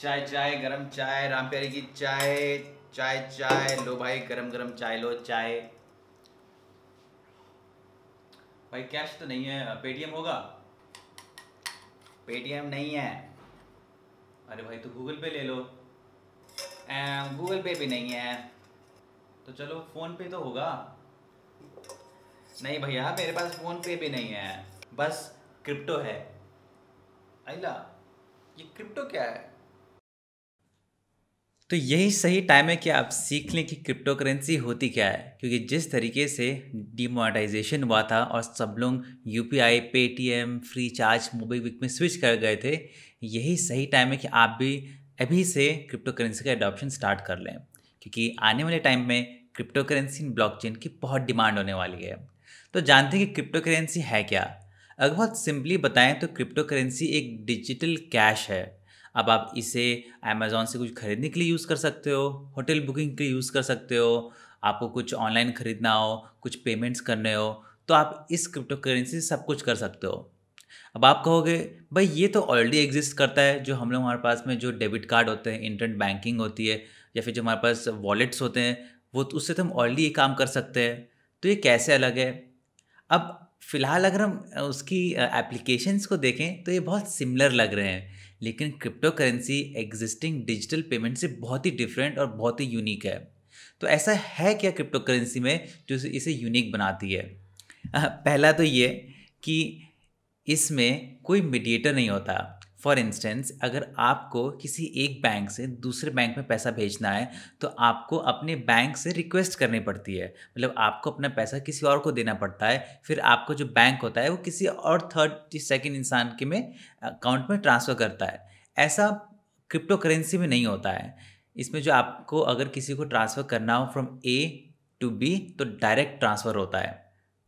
चाय चाय गरम चाय राम प्यारी की चाय चाय चाय लो भाई गरम गरम चाय लो चाय भाई कैश तो नहीं है पेटीएम होगा पेटीएम नहीं है अरे भाई तो गूगल पे ले लो गूगल पे भी नहीं है तो चलो फ़ोन पे तो होगा नहीं भैया मेरे पास फ़ोन पे भी नहीं है बस क्रिप्टो है अला ये क्रिप्टो क्या है तो यही सही टाइम है कि आप सीख लें कि क्रिप्टो करेंसी होती क्या है क्योंकि जिस तरीके से डिमोनेटाइजेशन हुआ था और सब लोग you P I pay M Freecharge MobiKwik में स्विच कर गए थे यही सही टाइम है कि आप भी अभी से क्रिप्टो करेंसी का एडॉप्शन स्टार्ट कर लें क्योंकि आने वाले टाइम में क्रिप्टो करेंसी चेन की बहुत डिमांड होने वाली है तो जानते हैं कि क्रिप्टो करेंसी है क्या अगर बहुत सिंपली बताएं तो क्रिप्टो करेंसी एक डिजिटल कैश है अब आप इसे अमेज़ोन से कुछ ख़रीदने के लिए यूज़ कर सकते हो होटल बुकिंग के लिए यूज़ कर सकते हो आपको कुछ ऑनलाइन ख़रीदना हो कुछ पेमेंट्स करने हो तो आप इस क्रिप्टो करेंसी से सब कुछ कर सकते हो अब आप कहोगे भाई ये तो ऑलरेडी एग्जिस्ट करता है जो हम लोग हमारे पास में जो डेबिट कार्ड होते हैं इंटरनेट बैंकिंग होती है या फिर जो हमारे पास वॉलेट्स होते हैं वो तो उससे तो हम ऑलरेडी ये काम कर सकते हैं तो ये कैसे अलग है अब फ़िलहाल अगर हम उसकी एप्लीकेशंस को देखें तो ये बहुत सिमिलर लग रहे हैं लेकिन cryptocurrency existing digital payment से बहुत ही डिफरेंट और बहुत ही यूनिक है तो ऐसा है क्या क्रिप्टो करेंसी में जो इसे यूनिक बनाती है पहला तो ये कि इसमें कोई मीडिएटर नहीं होता फॉर इंस्टेंस अगर आपको किसी एक बैंक से दूसरे बैंक में पैसा भेजना है तो आपको अपने बैंक से रिक्वेस्ट करनी पड़ती है मतलब आपको अपना पैसा किसी और को देना पड़ता है फिर आपको जो बैंक होता है वो किसी और थर्ड सेकेंड इंसान के में अकाउंट में ट्रांसफ़र करता है ऐसा क्रिप्टो करेंसी में नहीं होता है इसमें जो आपको अगर किसी को ट्रांसफ़र करना हो फ्रॉम ए टू बी तो डायरेक्ट ट्रांसफ़र होता है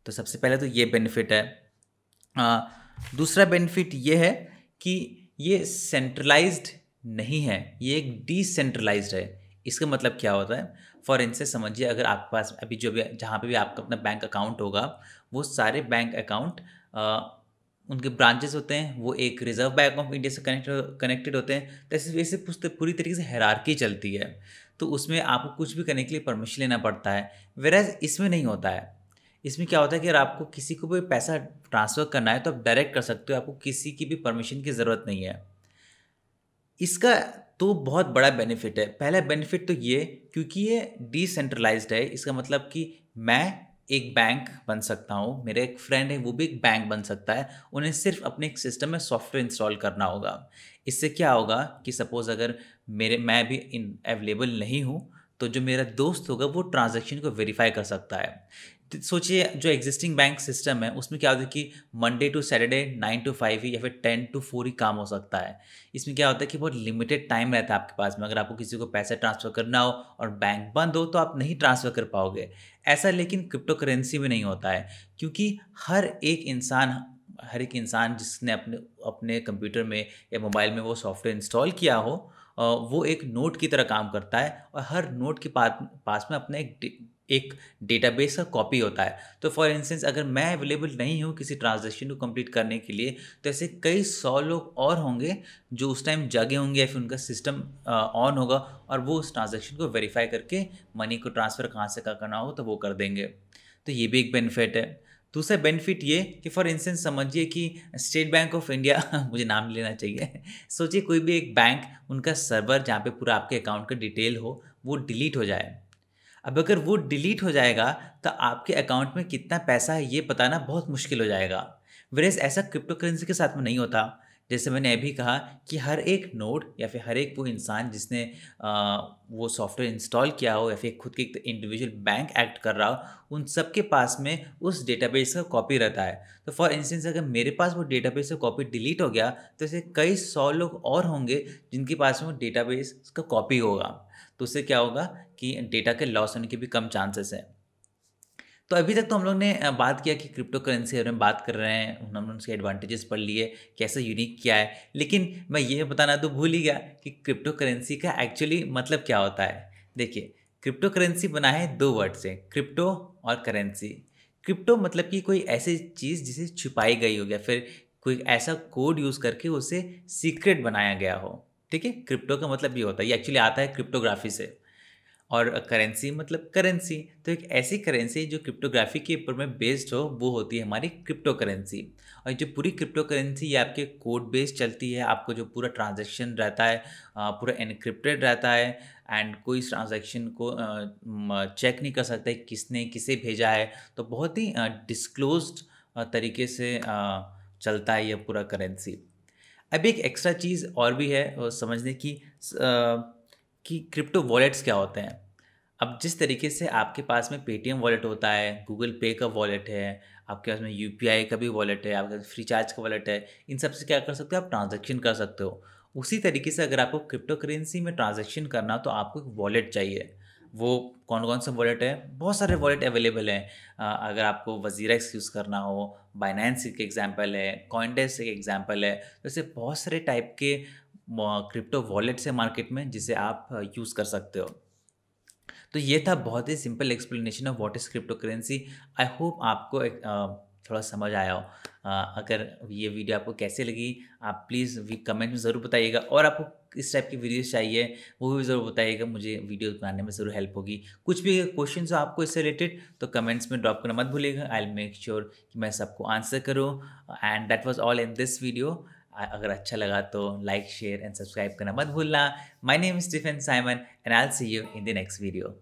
तो सबसे पहले तो ये बेनिफिट है आ, दूसरा बेनिफिट ये है कि ये सेंट्रलाइज्ड नहीं है ये एक डिसेंट्रलाइज्ड है इसका मतलब क्या होता है फॉर इंस्टेंस समझिए अगर आपके पास अभी जो भी जहाँ पे भी आपका अपना बैंक अकाउंट होगा वो सारे बैंक अकाउंट उनके ब्रांचेस होते हैं वो एक रिजर्व बैंक ऑफ इंडिया से कनेक्ट कनेक्टेड होते हैं तो ऐसे वैसे पूछते पूरी तरीके से हैरारकी चलती है तो उसमें आपको कुछ भी करने के लिए परमिशन लेना पड़ता है वेराज इसमें नहीं होता है इसमें क्या होता है कि अगर आपको किसी को भी पैसा ट्रांसफ़र करना है तो आप डायरेक्ट कर सकते हो आपको किसी की भी परमिशन की ज़रूरत नहीं है इसका तो बहुत बड़ा बेनिफिट है पहला बेनिफिट तो ये क्योंकि ये डिसेंट्रलाइज है इसका मतलब कि मैं एक बैंक बन सकता हूँ मेरे एक फ्रेंड है वो भी एक बैंक बन सकता है उन्हें सिर्फ अपने एक सिस्टम में सॉफ्टवेयर इंस्टॉल करना होगा इससे क्या होगा कि सपोज़ अगर मेरे मैं भी इन अवेलेबल नहीं हूँ तो जो मेरा दोस्त होगा वो ट्रांजेक्शन को वेरीफाई कर सकता है तो सोचिए जो एग्जिस्टिंग बैंक सिस्टम है उसमें क्या होता है कि Monday to Saturday nine to five ही या फिर टेन टू फोर ही काम हो सकता है इसमें क्या होता है कि बहुत लिमिटेड टाइम रहता है आपके पास में अगर आपको किसी को पैसा ट्रांसफ़र करना हो और बैंक बंद हो तो आप नहीं ट्रांसफ़र कर पाओगे ऐसा लेकिन क्रिप्टो करेंसी में नहीं होता है क्योंकि हर एक इंसान हर एक इंसान जिसने अपने अपने कंप्यूटर में या मोबाइल में वो सॉफ्टवेयर इंस्टॉल किया हो वो एक नोट की तरह काम करता है और हर नोट के पास पास में अपना एक एक डेटाबेस का कॉपी होता है तो फॉर इंस्टेंस अगर मैं अवेलेबल नहीं हूँ किसी ट्रांजेक्शन को कंप्लीट करने के लिए तो ऐसे कई सौ लोग और होंगे जो उस टाइम जागे होंगे या फिर उनका सिस्टम ऑन होगा और वो उस ट्रांजेक्शन को वेरीफाई करके मनी को ट्रांसफ़र कहाँ से कहाँ करना हो तो वो कर देंगे तो ये भी एक बेनिफिट है दूसरा बेनिफिट ये कि फॉर इंस्टेंस समझिए कि स्टेट बैंक ऑफ इंडिया मुझे नाम लेना चाहिए सोचिए कोई भी एक बैंक उनका सर्वर जहाँ पे पूरा आपके अकाउंट का डिटेल हो वो डिलीट हो जाए अब अगर वो डिलीट हो जाएगा तो आपके अकाउंट में कितना पैसा है ये बताना बहुत मुश्किल हो जाएगा वेरेज ऐसा क्रिप्टो करेंसी के साथ में नहीं होता जैसे मैंने अभी कहा कि हर एक नोड या फिर हर एक वो इंसान जिसने आ, वो सॉफ्टवेयर इंस्टॉल किया हो या फिर खुद के इंडिविजुअल बैंक एक्ट कर रहा हो उन सब के पास में उस डेटाबेस का कॉपी रहता है तो फॉर इंस्टेंस अगर मेरे पास वो डेटाबेस का कॉपी डिलीट हो गया तो ऐसे कई सौ लोग और होंगे जिनके पास में वो डेटाबेस का कॉपी होगा तो उससे क्या होगा कि डेटा के लॉस होने के भी कम चांसेस हैं तो अभी तक तो हम लोग ने बात किया कि क्रिप्टो करेंसी में बात कर रहे हैं हम लोग उसके एडवांटेजेस पढ़ लिए कैसे यूनिक क्या है लेकिन मैं ये बताना तो भूल ही गया कि क्रिप्टो करेंसी का एक्चुअली मतलब क्या होता है देखिए क्रिप्टो करेंसी बना है दो वर्ड से क्रिप्टो और करेंसी क्रिप्टो मतलब कि कोई ऐसी चीज़ जिसे छुपाई गई हो या फिर कोई ऐसा कोड यूज़ करके उसे सीक्रेट बनाया गया हो ठीक है क्रिप्टो का मतलब ये होता है ये एक्चुअली आता है क्रिप्टोग्राफी से और करेंसी मतलब करेंसी तो एक ऐसी करेंसी जो क्रिप्टोग्राफी के ऊपर में बेस्ड हो वो होती है हमारी क्रिप्टो करेंसी और जो पूरी क्रिप्टो करेंसी ये आपके कोड बेस्ड चलती है आपको जो पूरा ट्रांजेक्शन रहता है पूरा इनक्रिप्टेड रहता है एंड कोई इस ट्रांजेक्शन को चेक नहीं कर सकता किसने किसे भेजा है तो बहुत ही डिस्क्लोज तरीके से चलता है यह पूरा करेंसी अभी एक एक्स्ट्रा चीज़ और भी है समझने की कि क्रिप्टो वॉलेट्स क्या होते हैं अब जिस तरीके से आपके पास में पेटीएम वॉलेट होता है गूगल पे का वॉलेट है आपके पास में यू का भी वॉलेट है आपके पास फ्री चार्ज का वॉलेट है इन सब से क्या कर सकते हो आप ट्रांजेक्शन कर सकते हो उसी तरीके से अगर आपको क्रिप्टो करेंसी में ट्रांजेक्शन करना हो तो आपको एक वॉलेट चाहिए वो कौन कौन सा वॉलेट है बहुत सारे वॉलेट अवेलेबल हैं अगर आपको वजीरा यूज़ करना हो बाइनेंस एक एग्जाम्पल है कॉइनडेस एक एग्जाम्पल है तो ऐसे बहुत सारे टाइप के क्रिप्टो वॉलेट्स हैं मार्केट में जिसे आप यूज़ कर सकते हो तो ये था बहुत ही simple explanation of what is cryptocurrency I hope आपको एक, आ, थोड़ा समझ आया हो आ, अगर ये वीडियो आपको कैसे लगी आप प्लीज़ कमेंट में ज़रूर बताइएगा और आपको इस टाइप की वीडियोस चाहिए वो भी ज़रूर बताइएगा मुझे वीडियो बनाने में ज़रूर हेल्प होगी कुछ भी क्वेश्चन हो आपको इससे रिलेटेड तो कमेंट्स में ड्रॉप करना मत भूलिएगा आई विल मेक श्योर कि मैं सबको आंसर करूँ and that was all in this video अगर अच्छा लगा तो लाइक शेयर एंड सब्सक्राइब करना मत भूलना my name Stephen Simon and I see you in the next video